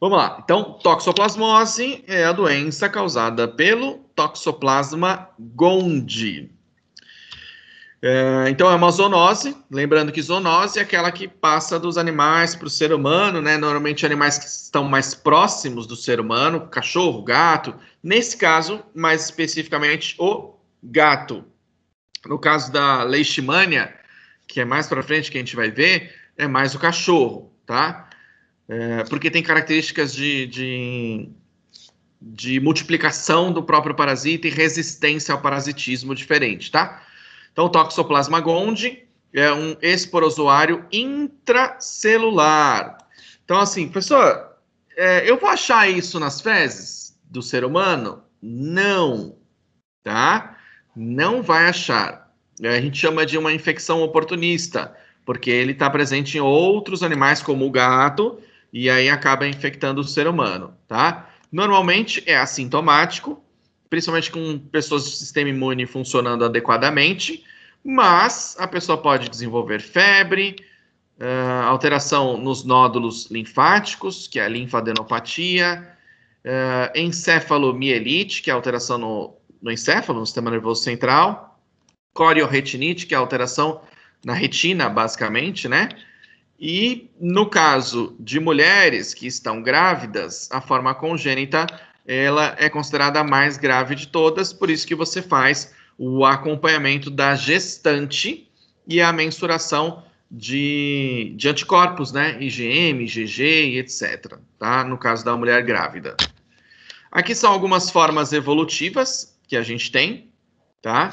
Vamos lá. Então, toxoplasmose é a doença causada pelo Toxoplasma gondii. É, então, é uma zoonose. Lembrando que zoonose é aquela que passa dos animais para o ser humano, né? Normalmente, animais que estão mais próximos do ser humano, cachorro, gato. Nesse caso, mais especificamente, o gato. No caso da leishmania, que é mais para frente que a gente vai ver, é mais o cachorro, tá? É, porque tem características de, de, de, multiplicação do próprio parasita e resistência ao parasitismo diferente, tá? Então, o Toxoplasma gondii é um esporozoário intracelular. Então, assim, pessoa, é, eu vou achar isso nas fezes do ser humano? Não, tá? Não vai achar. É, a gente chama de uma infecção oportunista, porque ele está presente em outros animais, como o gato, e aí acaba infectando o ser humano, tá? Normalmente é assintomático, principalmente com pessoas de sistema imune funcionando adequadamente, mas a pessoa pode desenvolver febre, uh, alteração nos nódulos linfáticos, que é a linfadenopatia, uh, encefalomielite, que é a alteração no, no encéfalo, no sistema nervoso central, corioretinite, que é a alteração na retina, basicamente, né? E no caso de mulheres que estão grávidas, a forma congênita ela é considerada a mais grave de todas, por isso que você faz o acompanhamento da gestante e a mensuração de, de anticorpos, né? IgM, IgG e etc. Tá? No caso da mulher grávida. Aqui são algumas formas evolutivas que a gente tem, tá?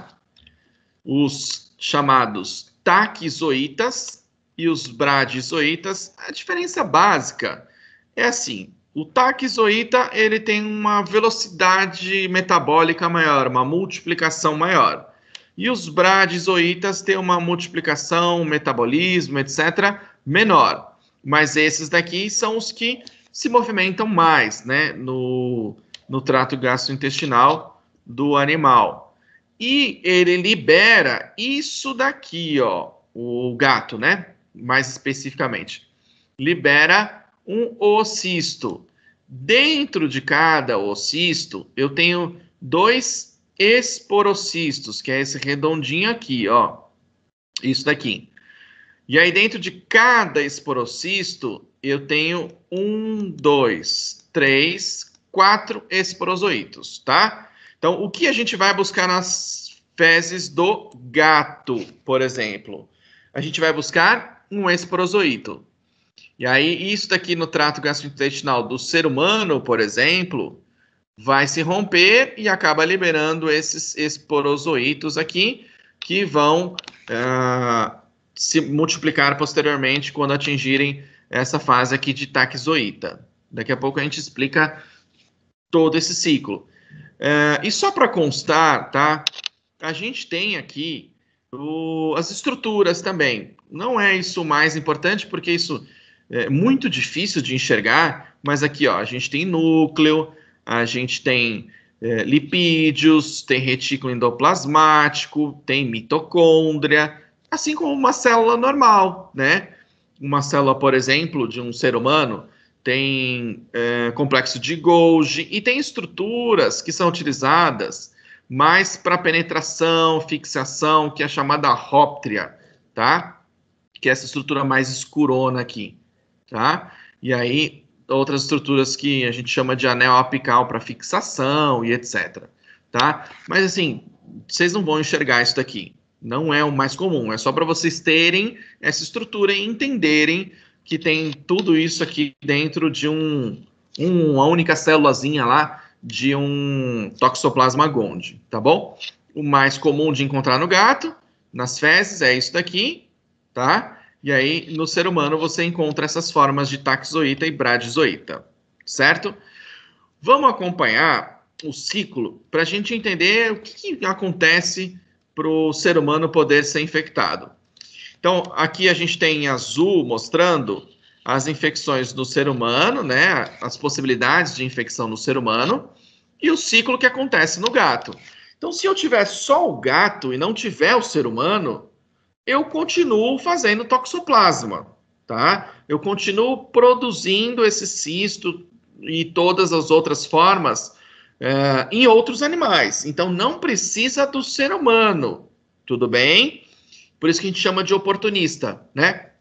Os chamados taquizoítas, e os bradizoítas, a diferença básica é assim: o taquizoíta ele tem uma velocidade metabólica maior, uma multiplicação maior. E os bradizoítas têm uma multiplicação, metabolismo, etc., menor. Mas esses daqui são os que se movimentam mais né, no, no trato gastrointestinal do animal. E ele libera isso daqui, ó, o gato, né? mais especificamente. Libera um ocisto. Dentro de cada ocisto, eu tenho dois esporocistos, que é esse redondinho aqui, ó. Isso daqui. E aí, dentro de cada esporocisto, eu tenho um, dois, três, quatro esporozoitos, tá? Então, o que a gente vai buscar nas fezes do gato, por exemplo? A gente vai buscar um esporozoito E aí, isso daqui no trato gastrointestinal do ser humano, por exemplo, vai se romper e acaba liberando esses esporozoitos aqui, que vão uh, se multiplicar posteriormente quando atingirem essa fase aqui de taquizoita. Daqui a pouco a gente explica todo esse ciclo. Uh, e só para constar, tá? A gente tem aqui o, as estruturas também. Não é isso mais importante, porque isso é muito difícil de enxergar, mas aqui ó, a gente tem núcleo, a gente tem é, lipídios, tem retículo endoplasmático, tem mitocôndria, assim como uma célula normal, né? Uma célula, por exemplo, de um ser humano tem é, complexo de Golgi e tem estruturas que são utilizadas mais para penetração, fixação, que é chamada róptria, tá? Que é essa estrutura mais escurona aqui, tá? E aí outras estruturas que a gente chama de anel apical para fixação e etc, tá? Mas assim, vocês não vão enxergar isso daqui. Não é o mais comum, é só para vocês terem essa estrutura e entenderem que tem tudo isso aqui dentro de um, um uma única célulazinha lá de um Toxoplasma gondii, tá bom? O mais comum de encontrar no gato, nas fezes, é isso daqui, tá? E aí, no ser humano, você encontra essas formas de taxoíta e bradizoíta, certo? Vamos acompanhar o ciclo para a gente entender o que, que acontece para o ser humano poder ser infectado. Então, aqui a gente tem em azul mostrando as infecções no ser humano, né, as possibilidades de infecção no ser humano e o ciclo que acontece no gato. Então, se eu tiver só o gato e não tiver o ser humano, eu continuo fazendo toxoplasma, tá? Eu continuo produzindo esse cisto e todas as outras formas é, em outros animais. Então, não precisa do ser humano, tudo bem? Por isso que a gente chama de oportunista, né?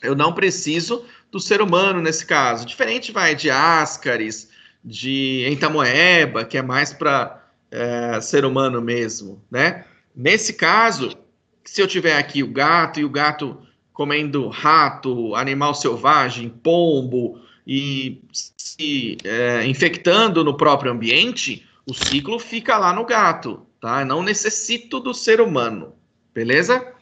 Eu não preciso do ser humano nesse caso. Diferente, vai, de Ascaris, de Entamoeba, que é mais para é, ser humano mesmo, né? Nesse caso, se eu tiver aqui o gato e o gato comendo rato, animal selvagem, pombo e se é, infectando no próprio ambiente, o ciclo fica lá no gato, tá? Não necessito do ser humano, beleza?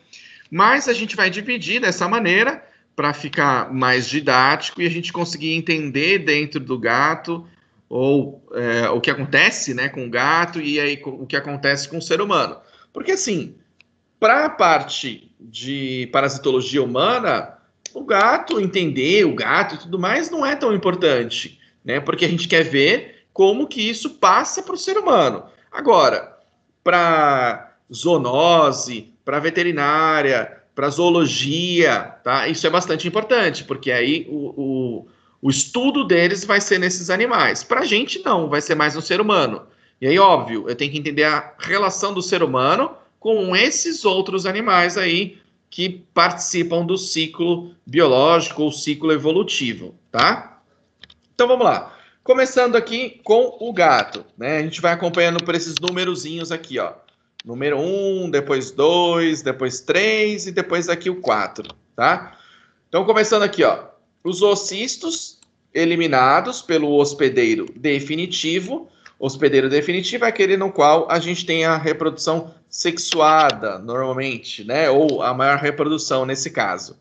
Mas a gente vai dividir dessa maneira para ficar mais didático e a gente conseguir entender dentro do gato ou é, o que acontece né, com o gato e aí o que acontece com o ser humano. Porque assim, para a parte de parasitologia humana, o gato entender o gato e tudo mais não é tão importante, né? Porque a gente quer ver como que isso passa para o ser humano. Agora, para zoonose, para veterinária, para zoologia, tá? Isso é bastante importante, porque aí o, o, o estudo deles vai ser nesses animais. Para a gente, não, vai ser mais no ser humano. E aí, óbvio, eu tenho que entender a relação do ser humano com esses outros animais aí que participam do ciclo biológico ou ciclo evolutivo, tá? Então vamos lá. Começando aqui com o gato, né? A gente vai acompanhando por esses numerozinhos aqui, ó. Número 1, um, depois 2, depois 3 e depois aqui o 4, tá? Então, começando aqui, ó. Os ocistos eliminados pelo hospedeiro definitivo. Hospedeiro definitivo é aquele no qual a gente tem a reprodução sexuada, normalmente, né? Ou a maior reprodução nesse caso,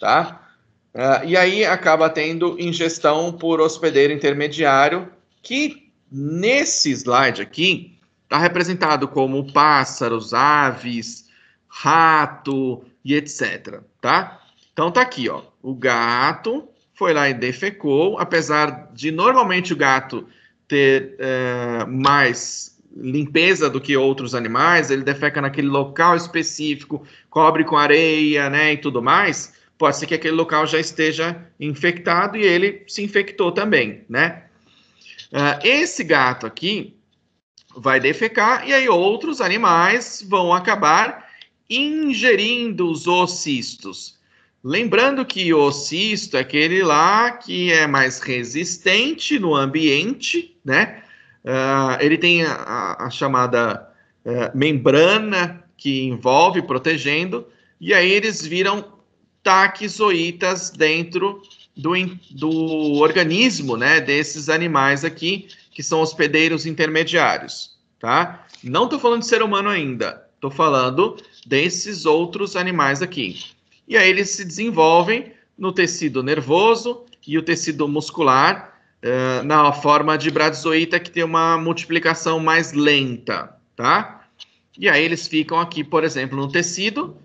tá? Uh, e aí acaba tendo ingestão por hospedeiro intermediário, que nesse slide aqui, está representado como pássaros, aves, rato e etc. Tá? Então tá aqui, ó. O gato foi lá e defecou, apesar de normalmente o gato ter é, mais limpeza do que outros animais, ele defeca naquele local específico, cobre com areia, né, e tudo mais. Pode ser que aquele local já esteja infectado e ele se infectou também, né? Uh, esse gato aqui, vai defecar e aí outros animais vão acabar ingerindo os ocistos. Lembrando que o cisto é aquele lá que é mais resistente no ambiente, né? Uh, ele tem a, a chamada uh, membrana que envolve, protegendo, e aí eles viram taquizoítas dentro do, do organismo, né? Desses animais aqui, que são hospedeiros intermediários, tá? Não estou falando de ser humano ainda, estou falando desses outros animais aqui. E aí eles se desenvolvem no tecido nervoso e o tecido muscular uh, na forma de bradizoíta que tem uma multiplicação mais lenta, tá? E aí eles ficam aqui, por exemplo, no tecido.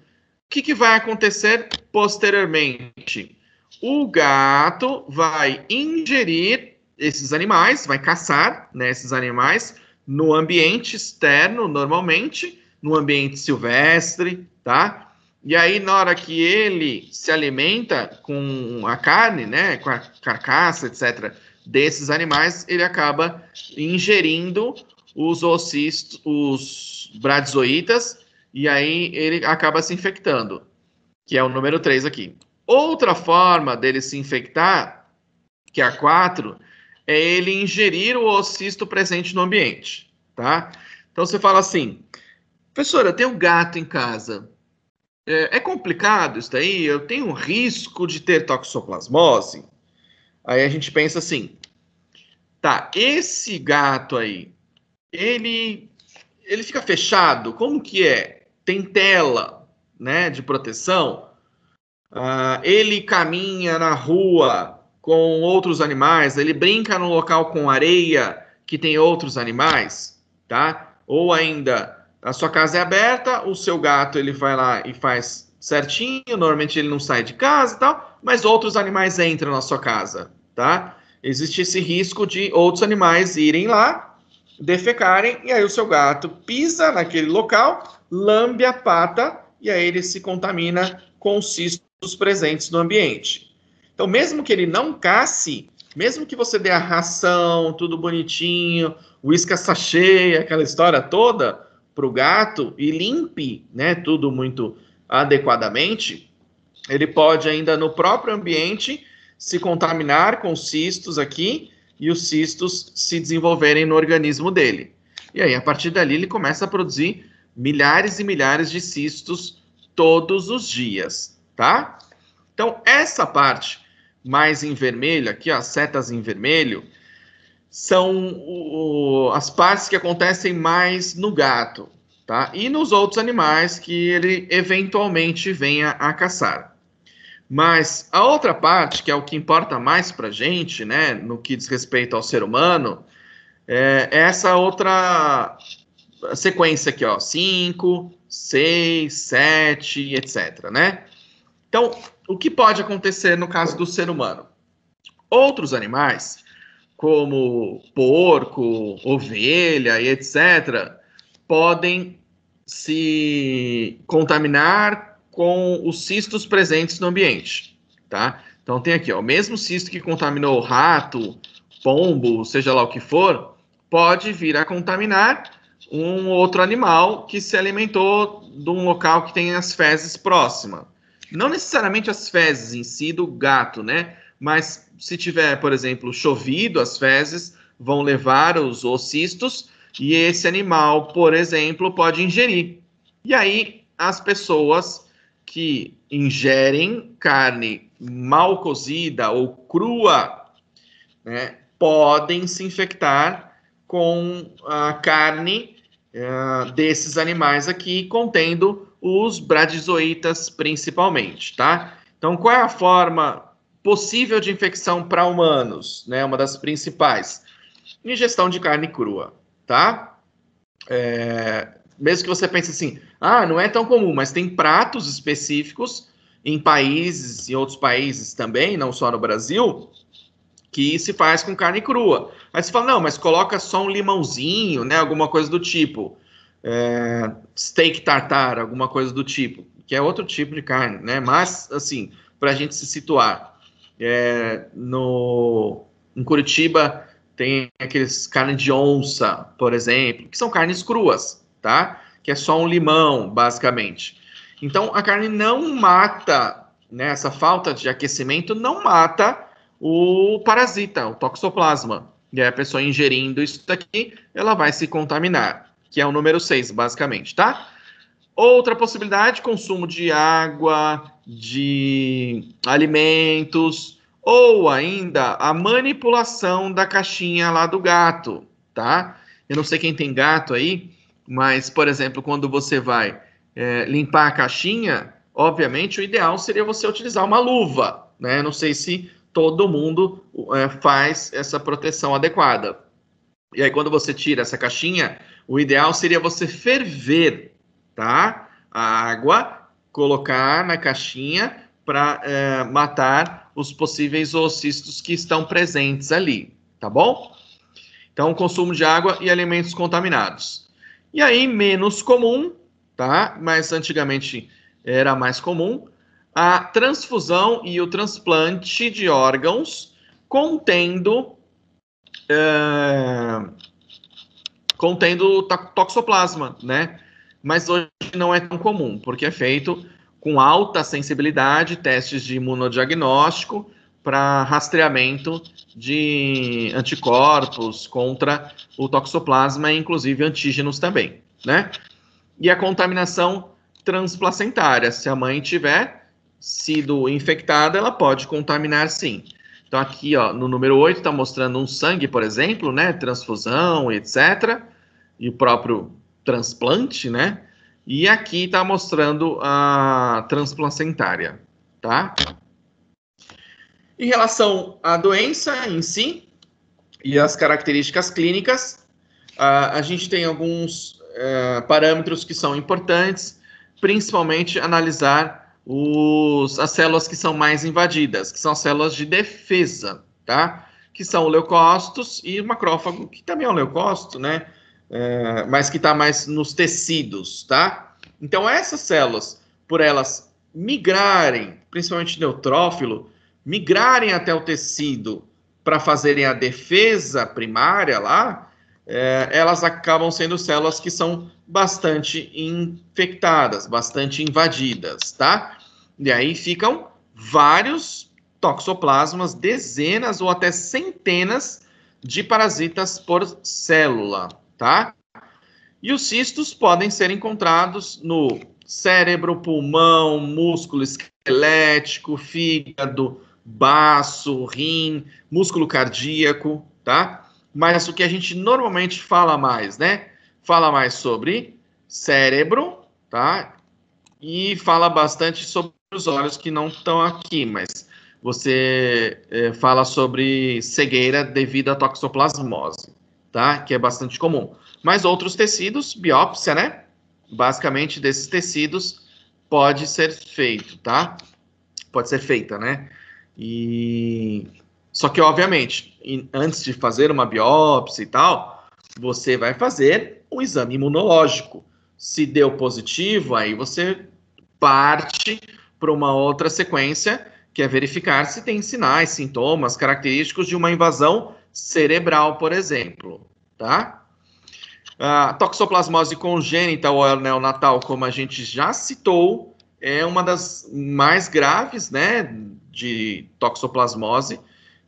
O que, que vai acontecer posteriormente? O gato vai ingerir esses animais, vai caçar né, esses animais no ambiente externo, normalmente, no ambiente silvestre, tá? E aí, na hora que ele se alimenta com a carne, né, com a carcaça, etc., desses animais, ele acaba ingerindo os ocistos, os bradizoítas, e aí ele acaba se infectando, que é o número 3 aqui. Outra forma dele se infectar, que é a 4, é ele ingerir o ocisto presente no ambiente, tá? Então você fala assim, professora, eu tenho um gato em casa. É, é complicado isso daí? Eu tenho um risco de ter toxoplasmose? Aí a gente pensa assim, tá, esse gato aí, ele, ele fica fechado? Como que é? Tem tela, né, de proteção? Ah, ele caminha na rua com outros animais, ele brinca no local com areia que tem outros animais, tá? Ou ainda, a sua casa é aberta, o seu gato ele vai lá e faz certinho, normalmente ele não sai de casa e tal, mas outros animais entram na sua casa, tá? Existe esse risco de outros animais irem lá, defecarem, e aí o seu gato pisa naquele local, lambe a pata, e aí ele se contamina com cistos presentes no ambiente. Então, mesmo que ele não casse, mesmo que você dê a ração, tudo bonitinho, isca sachê, aquela história toda para o gato e limpe né, tudo muito adequadamente, ele pode ainda no próprio ambiente se contaminar com cistos aqui e os cistos se desenvolverem no organismo dele. E aí, a partir dali, ele começa a produzir milhares e milhares de cistos todos os dias, tá? Então, essa parte mais em vermelho, aqui, ó, as setas em vermelho, são o, as partes que acontecem mais no gato, tá? E nos outros animais que ele eventualmente venha a caçar. Mas a outra parte, que é o que importa mais para gente, né, no que diz respeito ao ser humano, é, é essa outra sequência aqui, ó, 5, 6, 7, etc, né? Então, o que pode acontecer no caso do ser humano? Outros animais, como porco, ovelha e etc., podem se contaminar com os cistos presentes no ambiente, tá? Então tem aqui, ó, o mesmo cisto que contaminou o rato, pombo, seja lá o que for, pode vir a contaminar um outro animal que se alimentou de um local que tem as fezes próxima. Não necessariamente as fezes em si do gato, né? Mas se tiver, por exemplo, chovido, as fezes vão levar os ocistos e esse animal, por exemplo, pode ingerir. E aí as pessoas que ingerem carne mal cozida ou crua, né, podem se infectar com a carne uh, desses animais aqui contendo os bradizoítas principalmente, tá? Então, qual é a forma possível de infecção para humanos, né? Uma das principais. Ingestão de carne crua, tá? É, mesmo que você pense assim, ah, não é tão comum, mas tem pratos específicos em países, e outros países também, não só no Brasil, que se faz com carne crua. Aí você fala, não, mas coloca só um limãozinho, né? Alguma coisa do tipo é, steak tartar, alguma coisa do tipo, que é outro tipo de carne, né? Mas, assim, para a gente se situar, é, no, em Curitiba tem aqueles carne de onça, por exemplo, que são carnes cruas, tá? Que é só um limão, basicamente. Então, a carne não mata, né? Essa falta de aquecimento não mata o parasita, o toxoplasma. E a pessoa ingerindo isso daqui, ela vai se contaminar que é o número 6, basicamente, tá? Outra possibilidade, consumo de água, de alimentos, ou ainda a manipulação da caixinha lá do gato, tá? Eu não sei quem tem gato aí, mas, por exemplo, quando você vai é, limpar a caixinha, obviamente o ideal seria você utilizar uma luva, né? Eu não sei se todo mundo é, faz essa proteção adequada. E aí, quando você tira essa caixinha, o ideal seria você ferver, tá? A água, colocar na caixinha para é, eh, matar os possíveis oocistos que estão presentes ali, tá bom? Então, consumo de água e alimentos contaminados. E aí, menos comum, tá? Mas antigamente era mais comum, a transfusão e o transplante de órgãos contendo eh, contendo toxoplasma, né? Mas hoje não é tão comum, porque é feito com alta sensibilidade, testes de imunodiagnóstico para rastreamento de anticorpos contra o toxoplasma, inclusive antígenos também, né? E a contaminação transplacentária, se a mãe tiver sido infectada, ela pode contaminar sim. Então, aqui ó, no número 8 está mostrando um sangue, por exemplo, né? Transfusão, etc. E o próprio transplante, né? E aqui está mostrando a transplacentária, tá? Em relação à doença em si e às características clínicas, a gente tem alguns uh, parâmetros que são importantes, principalmente analisar os, as células que são mais invadidas, que são células de defesa, tá? Que são o leucócitos e o macrófago, que também é um leucócito, né? É, mas que está mais nos tecidos, tá? Então, essas células, por elas migrarem, principalmente neutrófilo, migrarem até o tecido para fazerem a defesa primária lá, é, elas acabam sendo células que são bastante infectadas, bastante invadidas, tá? E aí ficam vários toxoplasmas, dezenas ou até centenas de parasitas por célula, tá? E os cistos podem ser encontrados no cérebro, pulmão, músculo esquelético, fígado, baço, rim, músculo cardíaco, tá? Mas o que a gente normalmente fala mais, né? Fala mais sobre cérebro, tá? e fala bastante sobre os olhos que não estão aqui, mas você é, fala sobre cegueira devido à toxoplasmose, tá? Que é bastante comum. Mas outros tecidos, biópsia, né? Basicamente desses tecidos pode ser feito, tá? Pode ser feita, né? E só que obviamente, antes de fazer uma biópsia e tal, você vai fazer um exame imunológico se deu positivo, aí você parte para uma outra sequência, que é verificar se tem sinais, sintomas característicos de uma invasão cerebral, por exemplo, tá? A toxoplasmose congênita ou neonatal, como a gente já citou, é uma das mais graves, né, de toxoplasmose,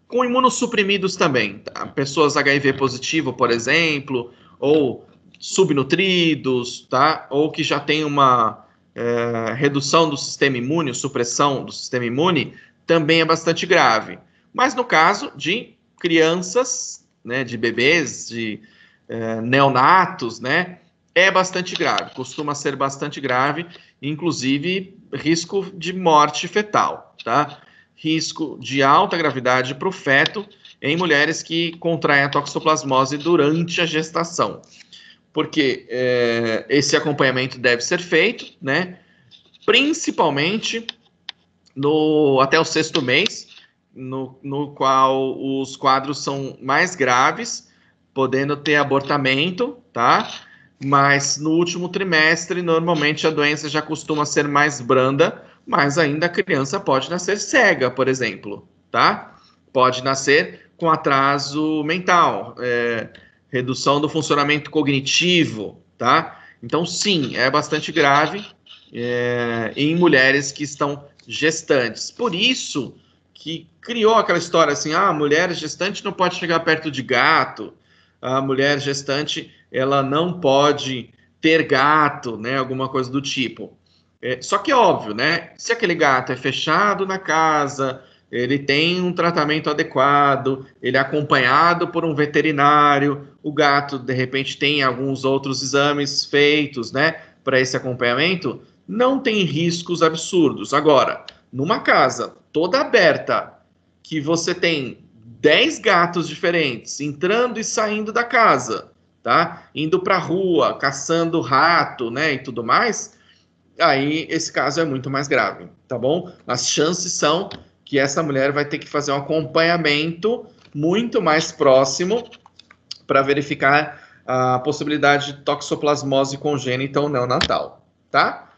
com imunossuprimidos também, tá? pessoas HIV positivo, por exemplo, ou subnutridos, tá? Ou que já tem uma é, redução do sistema imune, supressão do sistema imune, também é bastante grave. Mas no caso de crianças, né, de bebês, de é, neonatos, né, é bastante grave, costuma ser bastante grave, inclusive risco de morte fetal, tá? Risco de alta gravidade para o feto em mulheres que contraem a toxoplasmose durante a gestação porque é, esse acompanhamento deve ser feito, né? Principalmente no, até o sexto mês, no, no qual os quadros são mais graves, podendo ter abortamento, tá? Mas no último trimestre, normalmente a doença já costuma ser mais branda, mas ainda a criança pode nascer cega, por exemplo, tá? Pode nascer com atraso mental. É, redução do funcionamento cognitivo, tá? Então, sim, é bastante grave é, em mulheres que estão gestantes. Por isso que criou aquela história assim, ah, a mulher gestante não pode chegar perto de gato, a mulher gestante ela não pode ter gato, né, alguma coisa do tipo. É, só que é óbvio, né? Se aquele gato é fechado na casa, ele tem um tratamento adequado, ele é acompanhado por um veterinário, o gato de repente tem alguns outros exames feitos, né, para esse acompanhamento, não tem riscos absurdos. Agora, numa casa toda aberta, que você tem 10 gatos diferentes entrando e saindo da casa, tá? Indo para a rua, caçando rato, né, e tudo mais, aí esse caso é muito mais grave, tá bom? As chances são que essa mulher vai ter que fazer um acompanhamento muito mais próximo para verificar a possibilidade de toxoplasmose congênita ou neonatal, tá?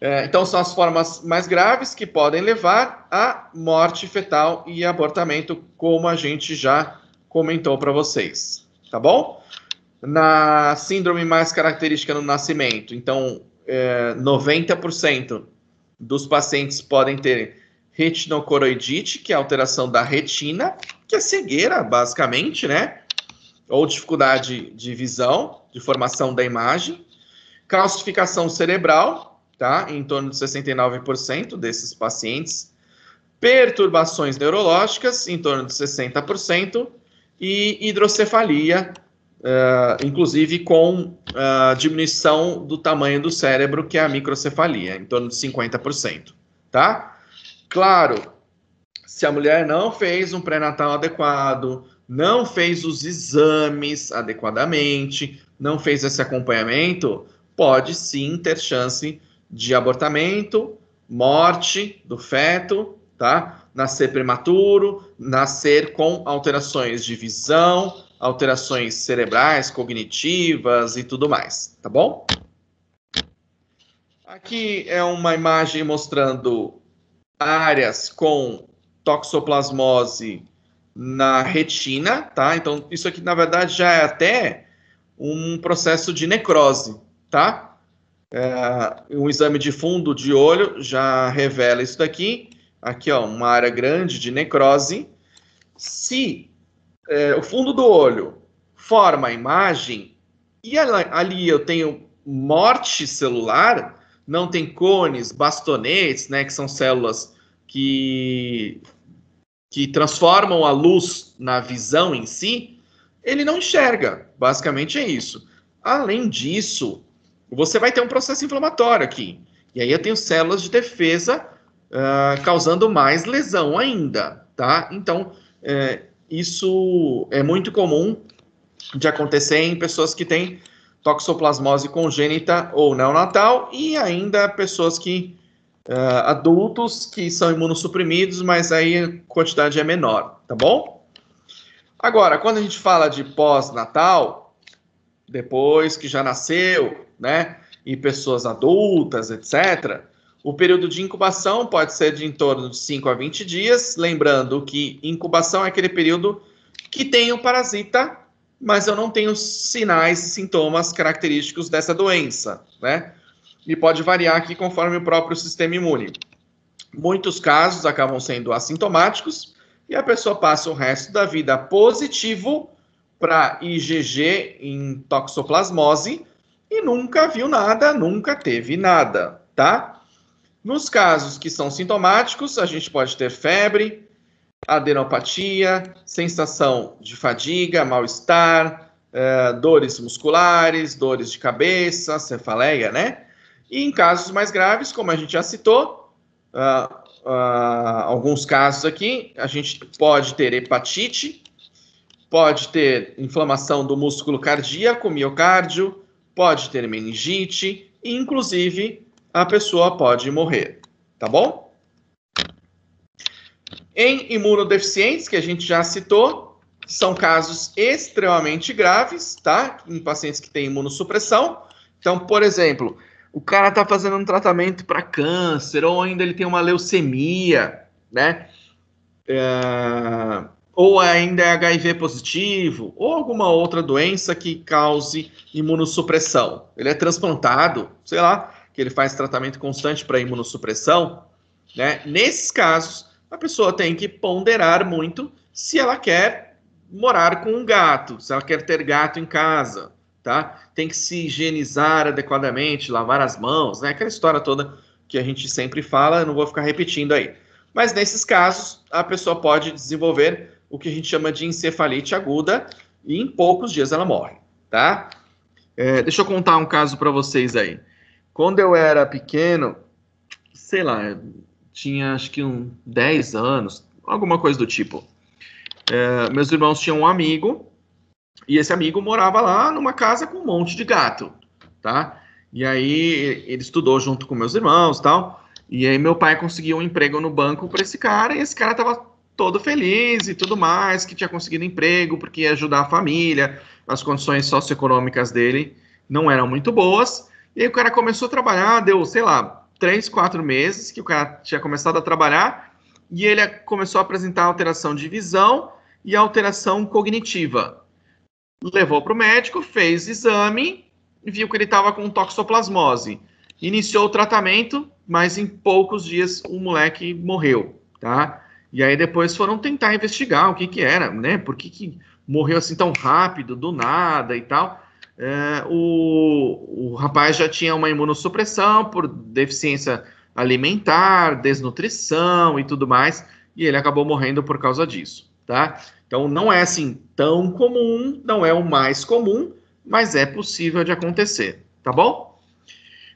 É, então, são as formas mais graves que podem levar à morte fetal e abortamento, como a gente já comentou para vocês, tá bom? Na síndrome mais característica no nascimento, então, é, 90% dos pacientes podem ter retinocoroidite, que é alteração da retina, que é cegueira, basicamente, né? Ou dificuldade de visão, de formação da imagem. Calcificação cerebral, tá? Em torno de 69% desses pacientes. Perturbações neurológicas, em torno de 60%. E hidrocefalia, Uh, inclusive com uh, diminuição do tamanho do cérebro, que é a microcefalia, em torno de 50%, tá? Claro, se a mulher não fez um pré-natal adequado, não fez os exames adequadamente, não fez esse acompanhamento, pode sim ter chance de abortamento, morte do feto, tá? Nascer prematuro, nascer com alterações de visão, alterações cerebrais, cognitivas e tudo mais, tá bom? Aqui é uma imagem mostrando áreas com toxoplasmose na retina, tá? Então, isso aqui, na verdade, já é até um processo de necrose, tá? É, um exame de fundo de olho já revela isso daqui. Aqui, ó, uma área grande de necrose. Se é, o fundo do olho forma a imagem e ali eu tenho morte celular, não tem cones, bastonetes, né, que são células que, que transformam a luz na visão em si, ele não enxerga. Basicamente é isso. Além disso, você vai ter um processo inflamatório aqui. E aí eu tenho células de defesa uh, causando mais lesão ainda, tá? Então, é, isso é muito comum de acontecer em pessoas que têm toxoplasmose congênita ou neonatal e ainda pessoas que uh, adultos que são imunossuprimidos, mas aí a quantidade é menor, tá bom? Agora, quando a gente fala de pós-natal, depois que já nasceu, né, e pessoas adultas, etc., o período de incubação pode ser de em torno de 5 a 20 dias, lembrando que incubação é aquele período que tem o parasita, mas eu não tenho sinais e sintomas característicos dessa doença, né? e pode variar aqui conforme o próprio sistema imune. Muitos casos acabam sendo assintomáticos e a pessoa passa o resto da vida positivo para IgG em toxoplasmose e nunca viu nada, nunca teve nada, tá? Nos casos que são sintomáticos, a gente pode ter febre, adenopatia, sensação de fadiga, mal-estar, eh, dores musculares, dores de cabeça, cefaleia, né? E em casos mais graves, como a gente já citou, uh, uh, alguns casos aqui, a gente pode ter hepatite, pode ter inflamação do músculo cardíaco, miocárdio, pode ter meningite, e inclusive a pessoa pode morrer, tá bom? Em imunodeficientes, que a gente já citou, são casos extremamente graves, tá? Em pacientes que têm imunossupressão. Então, por exemplo, o cara tá fazendo um tratamento para câncer, ou ainda ele tem uma leucemia, né? É, ou ainda é HIV positivo, ou alguma outra doença que cause imunossupressão. Ele é transplantado, sei lá, que ele faz tratamento constante para imunossupressão, né? Nesses casos, a pessoa tem que ponderar muito se ela quer morar com um gato, se ela quer ter gato em casa, tá? Tem que se higienizar adequadamente, lavar as mãos, né? Aquela história toda que a gente sempre fala, não vou ficar repetindo aí. Mas nesses casos, a pessoa pode desenvolver o que a gente chama de encefalite aguda e em poucos dias ela morre, tá? É, deixa eu contar um caso para vocês aí. Quando eu era pequeno, sei lá, tinha acho que um 10 anos, alguma coisa do tipo. É, meus irmãos tinham um amigo e esse amigo morava lá numa casa com um monte de gato, tá? E aí ele estudou junto com meus irmãos, tal. E aí meu pai conseguiu um emprego no banco para esse cara, e esse cara tava todo feliz e tudo mais, que tinha conseguido emprego, porque ia ajudar a família, as condições socioeconômicas dele não eram muito boas. E aí o cara começou a trabalhar, deu, sei lá, três, quatro meses que o cara tinha começado a trabalhar, e ele começou a apresentar alteração de visão e alteração cognitiva. Levou para o médico, fez exame, viu que ele estava com toxoplasmose. Iniciou o tratamento, mas em poucos dias o moleque morreu, tá? E aí depois foram tentar investigar o que que era, né? Por que, que morreu assim tão rápido, do nada e tal. É, o, o rapaz já tinha uma imunossupressão por deficiência alimentar, desnutrição e tudo mais, e ele acabou morrendo por causa disso, tá? Então não é assim tão comum, não é o mais comum, mas é possível de acontecer, tá bom?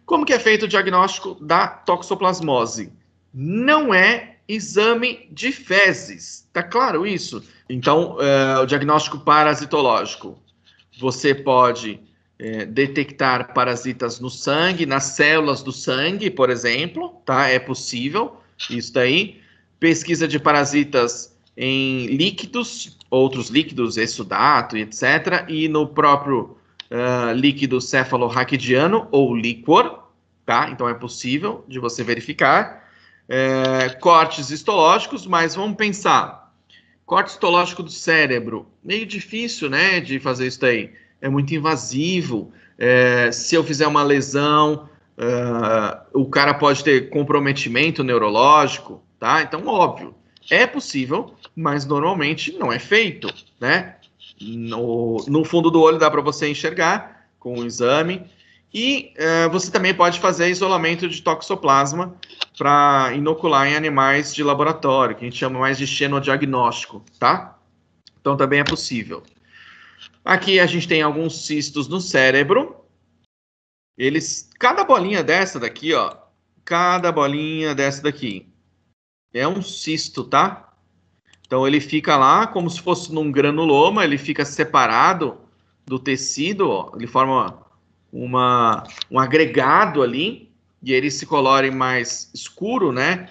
Como que é feito o diagnóstico da toxoplasmose? Não é exame de fezes, tá claro isso? Então, é, o diagnóstico parasitológico, você pode é, detectar parasitas no sangue, nas células do sangue, por exemplo, tá? É possível isso daí. Pesquisa de parasitas em líquidos, outros líquidos, exudato e etc., e no próprio uh, líquido cefalorraquidiano ou líquor, tá? Então é possível de você verificar. É, cortes histológicos, mas vamos pensar. Corte histológico do cérebro, meio difícil, né, de fazer isso daí. É muito invasivo. É, se eu fizer uma lesão, uh, o cara pode ter comprometimento neurológico, tá? Então, óbvio é possível, mas normalmente não é feito, né? No, no fundo do olho dá para você enxergar com o exame. E uh, você também pode fazer isolamento de toxoplasma para inocular em animais de laboratório, que a gente chama mais de xenodiagnóstico, tá? Então também é possível. Aqui a gente tem alguns cistos no cérebro. Eles, cada bolinha dessa daqui, ó, cada bolinha dessa daqui é um cisto, tá? Então ele fica lá como se fosse num granuloma, ele fica separado do tecido, ó, ele forma uma, um agregado ali, e ele se colore mais escuro, né?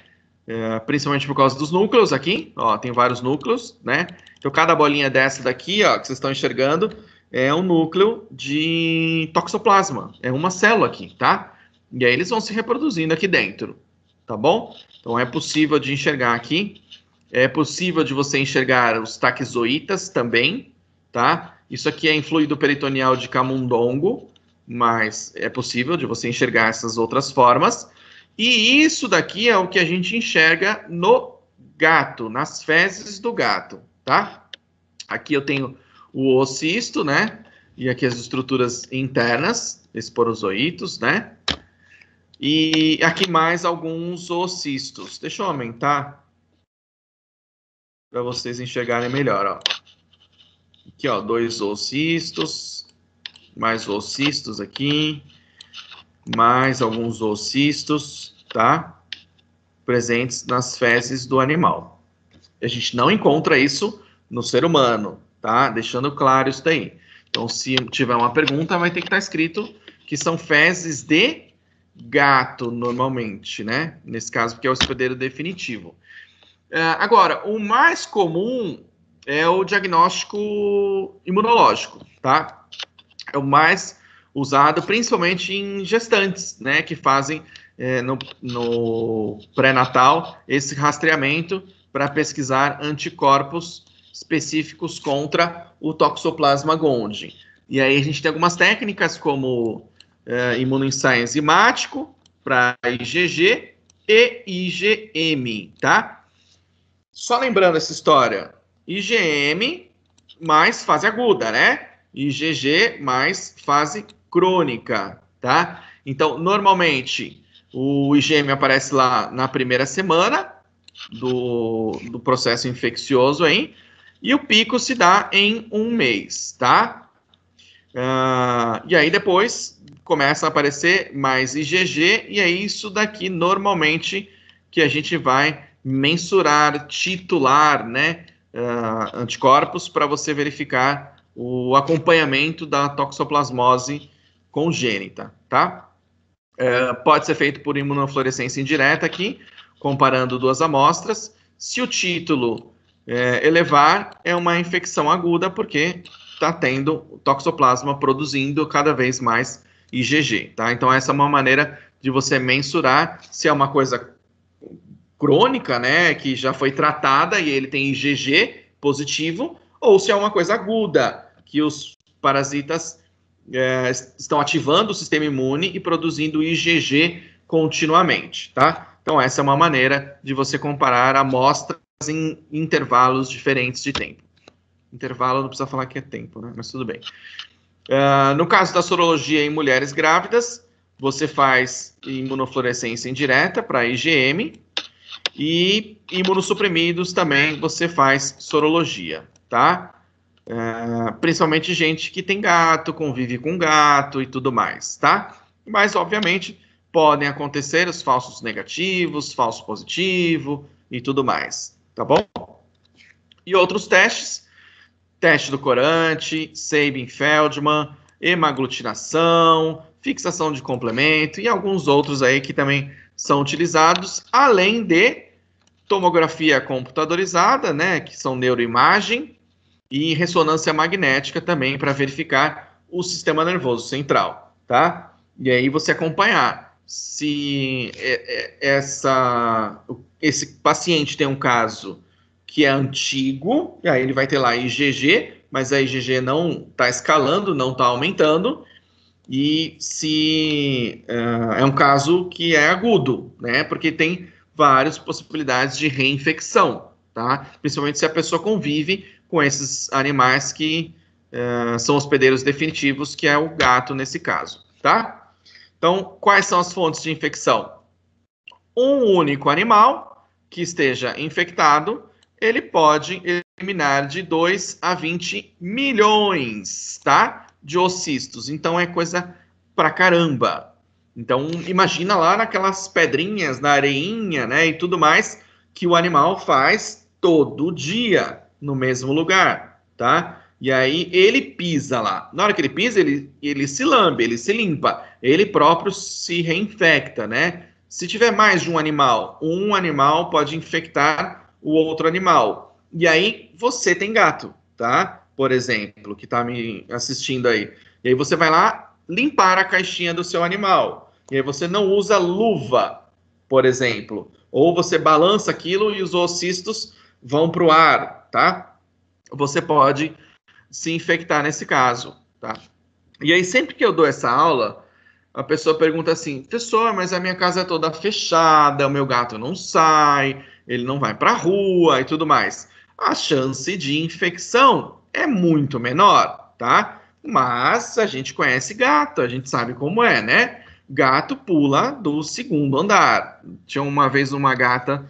É, principalmente por causa dos núcleos aqui, ó, tem vários núcleos, né? Então cada bolinha dessa daqui, ó, que vocês estão enxergando, é um núcleo de toxoplasma, é uma célula aqui, tá? E aí eles vão se reproduzindo aqui dentro tá bom? Então é possível de enxergar aqui, é possível de você enxergar os taquizoitas também, tá? Isso aqui é em fluido peritoneal de camundongo, mas é possível de você enxergar essas outras formas. E isso daqui é o que a gente enxerga no gato, nas fezes do gato, tá? Aqui eu tenho o oocisto, né? E aqui as estruturas internas, esporozoitos, né? E aqui mais alguns ocistos. Deixa eu aumentar para vocês enxergarem melhor. Ó. Aqui, ó, dois ocistos, mais ocistos aqui, mais alguns ocistos, tá? Presentes nas fezes do animal. A gente não encontra isso no ser humano, tá? Deixando claro isso daí. Então, se tiver uma pergunta, vai ter que estar tá escrito que são fezes de gato, normalmente, né? Nesse caso, porque é o hospedeiro definitivo. Uh, agora, o mais comum é o diagnóstico imunológico, tá? É o mais usado, principalmente em gestantes, né? Que fazem é, no, no pré-natal esse rastreamento para pesquisar anticorpos específicos contra o Toxoplasma gondii. E aí a gente tem algumas técnicas como é, Imunoensaio Enzimático para IgG e IgM, tá? Só lembrando essa história, IgM mais fase aguda, né? IgG mais fase crônica, tá? Então, normalmente, o IgM aparece lá na primeira semana do, do processo infeccioso, hein? E o pico se dá em um mês, tá? Uh, e aí depois começa a aparecer mais IgG, e é isso daqui normalmente que a gente vai mensurar, titular, né, uh, anticorpos para você verificar o acompanhamento da toxoplasmose congênita, tá? Uh, pode ser feito por imunofluorescência indireta aqui, comparando duas amostras. Se o título uh, elevar, é uma infecção aguda, porque está tendo toxoplasma produzindo cada vez mais IgG, tá? Então essa é uma maneira de você mensurar se é uma coisa crônica, né, que já foi tratada e ele tem IgG positivo, ou se é uma coisa aguda, que os parasitas é, estão ativando o sistema imune e produzindo IgG continuamente, tá? Então essa é uma maneira de você comparar amostras em intervalos diferentes de tempo. Intervalo não precisa falar que é tempo, né? Mas tudo bem. Uh, no caso da sorologia em mulheres grávidas, você faz imunofluorescência indireta para IgM e imunossuprimidos também você faz sorologia, tá? Uh, principalmente gente que tem gato, convive com gato e tudo mais, tá? Mas, obviamente, podem acontecer os falsos negativos, falso positivo e tudo mais, tá bom? E outros testes teste do corante, Sabin-Feldman, hemaglutinação, fixação de complemento e alguns outros aí que também são utilizados, além de tomografia computadorizada, né, que são neuroimagem, e ressonância magnética também para verificar o sistema nervoso central, tá? E aí você acompanhar se é, é, essa, esse paciente tem um caso que é antigo, e aí ele vai ter lá IgG, mas a IgG não está escalando, não está aumentando, e se uh, é um caso que é agudo, né? Porque tem várias possibilidades de reinfecção, tá? Principalmente se a pessoa convive com esses animais que uh, são hospedeiros definitivos, que é o gato nesse caso, tá? Então, quais são as fontes de infecção? Um único animal que esteja infectado ele pode eliminar de 2 a 20 milhões, tá? De ocistos. Então é coisa pra caramba. Então imagina lá naquelas pedrinhas, na areinha, né, e tudo mais que o animal faz todo dia no mesmo lugar, tá? E aí ele pisa lá. Na hora que ele pisa, ele, ele se lambe, ele se limpa, ele próprio se reinfecta, né? Se tiver mais de um animal, um animal pode infectar o outro animal. E aí você tem gato, tá? Por exemplo, que está me assistindo aí. E aí você vai lá limpar a caixinha do seu animal. E aí você não usa luva, por exemplo. Ou você balança aquilo e os ocistos vão para o ar, tá? Você pode se infectar nesse caso, tá? E aí sempre que eu dou essa aula, a pessoa pergunta assim: professor, mas a minha casa é toda fechada, o meu gato não sai, ele não vai para a rua e tudo mais. A chance de infecção é muito menor, tá? Mas a gente conhece gato, a gente sabe como é, né? Gato pula do segundo andar. Tinha uma vez uma gata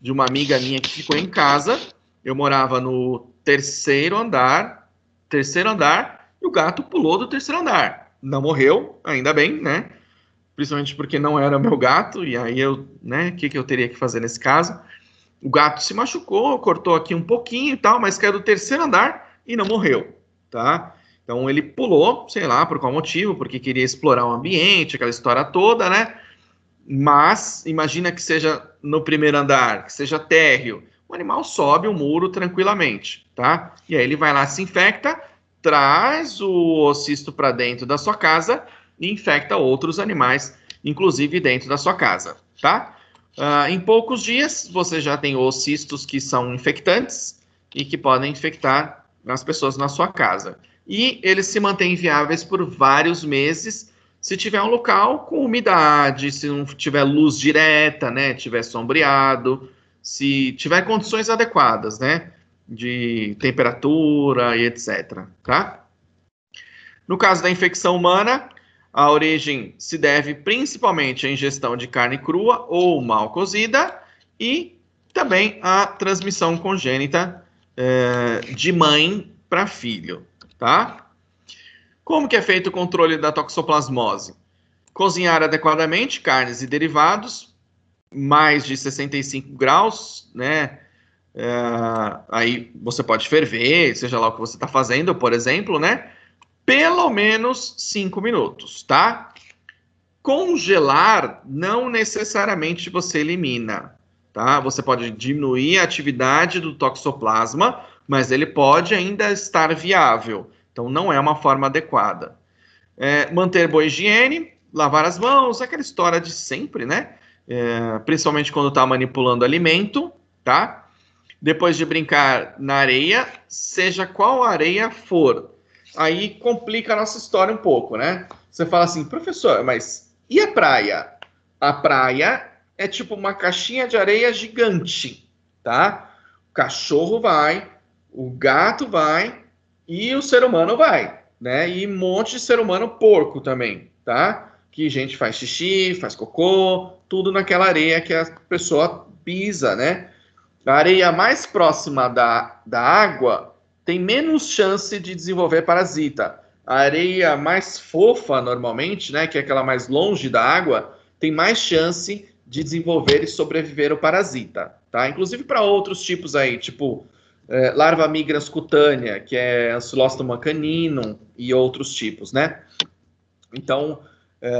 de uma amiga minha que ficou em casa. Eu morava no terceiro andar, terceiro andar, e o gato pulou do terceiro andar. Não morreu, ainda bem, né? Principalmente porque não era meu gato, e aí eu, né, o que, que eu teria que fazer nesse caso? O gato se machucou, cortou aqui um pouquinho e tal, mas caiu é do terceiro andar e não morreu, tá? Então ele pulou, sei lá por qual motivo, porque queria explorar o ambiente, aquela história toda, né? Mas imagina que seja no primeiro andar, que seja térreo, o animal sobe o muro tranquilamente, tá? E aí ele vai lá, se infecta, traz o ocisto para dentro da sua casa e infecta outros animais, inclusive dentro da sua casa, tá? Uh, em poucos dias, você já tem os cistos que são infectantes e que podem infectar as pessoas na sua casa. E eles se mantêm viáveis por vários meses se tiver um local com umidade, se não tiver luz direta, né, tiver sombreado, se tiver condições adequadas, né, de temperatura e etc, tá? No caso da infecção humana, a origem se deve principalmente à ingestão de carne crua ou mal cozida e também à transmissão congênita eh, de mãe para filho, tá? Como que é feito o controle da toxoplasmose? Cozinhar adequadamente carnes e derivados, mais de 65 graus, né? Eh, aí você pode ferver, seja lá o que você está fazendo, por exemplo, né? pelo menos 5 minutos, tá? Congelar não necessariamente você elimina, tá? Você pode diminuir a atividade do toxoplasma, mas ele pode ainda estar viável. Então, não é uma forma adequada. É, manter boa higiene, lavar as mãos, aquela história de sempre, né? É, principalmente quando está manipulando alimento, tá? Depois de brincar na areia, seja qual areia for, aí complica a nossa história um pouco, né? Você fala assim, professor, mas e a praia? A praia é tipo uma caixinha de areia gigante, tá? O cachorro vai, o gato vai e o ser humano vai, né? E um monte de ser humano porco também, tá? Que gente faz xixi, faz cocô, tudo naquela areia que a pessoa pisa, né? A areia mais próxima da, da água tem menos chance de desenvolver parasita. A areia mais fofa, normalmente, né, que é aquela mais longe da água, tem mais chance de desenvolver e sobreviver o parasita, tá? Inclusive para outros tipos aí, tipo é, larva migrans cutânea, que é Ancylostoma caninum e outros tipos, né? Então, é,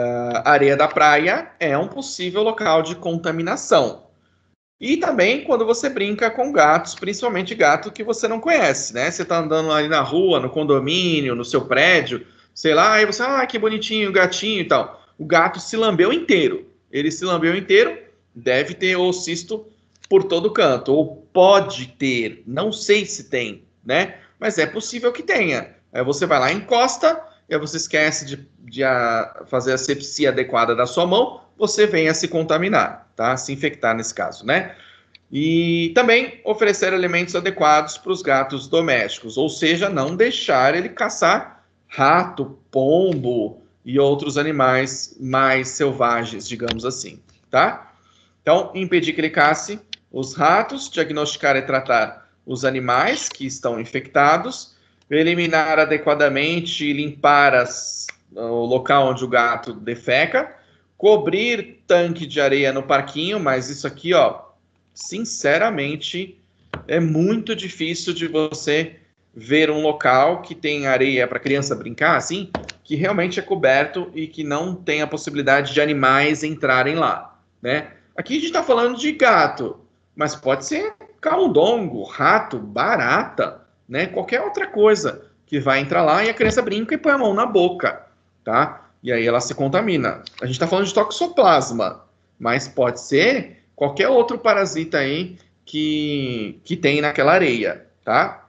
areia da praia é um possível local de contaminação. E também quando você brinca com gatos, principalmente gato que você não conhece, né? Você tá andando ali na rua, no condomínio, no seu prédio, sei lá, aí você, ah, que bonitinho, gatinho e tal. O gato se lambeu inteiro. Ele se lambeu inteiro, deve ter o cisto por todo canto, ou pode ter, não sei se tem, né? Mas é possível que tenha. Aí você vai lá, encosta, e aí você esquece de, de a, fazer a sepsia adequada da sua mão, você vem a se contaminar tá? Se infectar nesse caso, né? E também oferecer alimentos adequados para os gatos domésticos, ou seja, não deixar ele caçar rato, pombo e outros animais mais selvagens, digamos assim, tá? Então, impedir que ele casse os ratos, diagnosticar e tratar os animais que estão infectados, eliminar adequadamente e limpar as, o local onde o gato defeca, cobrir tanque de areia no parquinho, mas isso aqui, ó, sinceramente, é muito difícil de você ver um local que tem areia para criança brincar, assim, que realmente é coberto e que não tem a possibilidade de animais entrarem lá, né? Aqui a gente está falando de gato, mas pode ser camundongo, rato, barata, né? Qualquer outra coisa que vai entrar lá e a criança brinca e põe a mão na boca, tá? E aí ela se contamina. A gente está falando de toxoplasma, mas pode ser qualquer outro parasita aí que, que tem naquela areia, tá?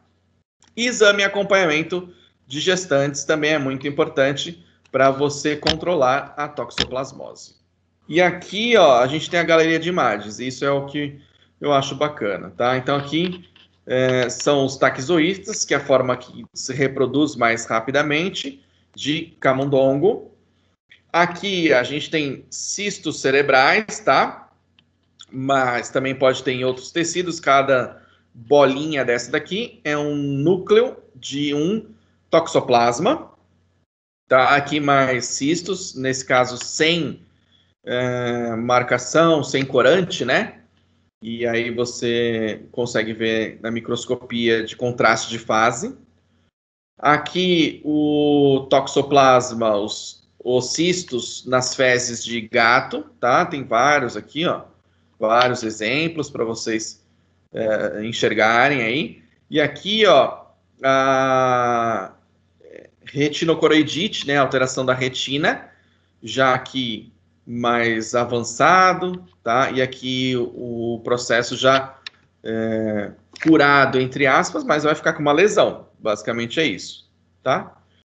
Exame e acompanhamento de gestantes também é muito importante para você controlar a toxoplasmose. E aqui, ó, a gente tem a galeria de imagens. Isso é o que eu acho bacana, tá? Então aqui é, são os taquizoístas, que é a forma que se reproduz mais rapidamente de camundongo. Aqui a gente tem cistos cerebrais, tá? Mas também pode ter em outros tecidos. Cada bolinha dessa daqui é um núcleo de um toxoplasma. Tá? Aqui mais cistos, nesse caso sem é, marcação, sem corante, né? E aí você consegue ver na microscopia de contraste de fase. Aqui o toxoplasma, os os cistos nas fezes de gato, tá? Tem vários aqui, ó, vários exemplos para vocês é, enxergarem aí. E aqui, ó, a retinocoroidite, né, alteração da retina, já aqui mais avançado, tá? E aqui o, o processo já é, curado, entre aspas, mas vai ficar com uma lesão, basicamente é isso, tá?